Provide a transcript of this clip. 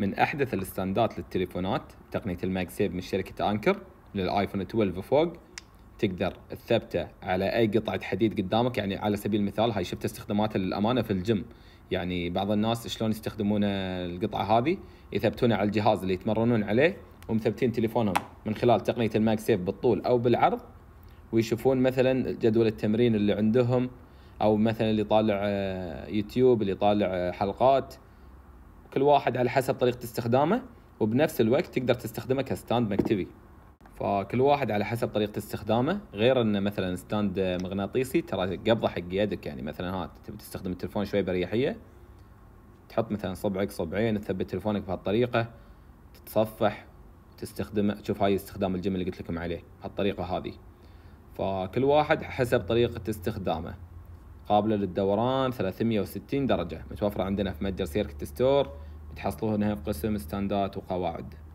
من أحدث الستاندات للتليفونات تقنية سيف من شركة أنكر للآيفون 12 وفوق تقدر تثبته على أي قطعة حديد قدامك يعني على سبيل المثال هاي شفت استخداماته للأمانة في الجيم يعني بعض الناس شلون يستخدمون القطعة هذه يثبتونها على الجهاز اللي يتمرنون عليه ومثبتين تليفونهم من خلال تقنية سيف بالطول أو بالعرض ويشوفون مثلا جدول التمرين اللي عندهم أو مثلا اللي طالع آه، يوتيوب اللي طالع آه، حلقات كل واحد على حسب طريقه استخدامه وبنفس الوقت تقدر تستخدمه كستاند مكتبي فكل واحد على حسب طريقه استخدامه غير انه مثلا ستاند مغناطيسي ترى قبضه حق يدك يعني مثلا ها تبي تستخدم التلفون شوي بريحيه تحط مثلا صبعك صبعين تثبت تلفونك بهالطريقه تتصفح تستخدمه تشوف هاي استخدام الجيم اللي قلت لكم عليه هالطريقه هذه فكل واحد حسب طريقه استخدامه قابله للدوران 360 درجه متوفره عندنا في متجر سيركت ستور بتحصلونها قسم ستاندات وقواعد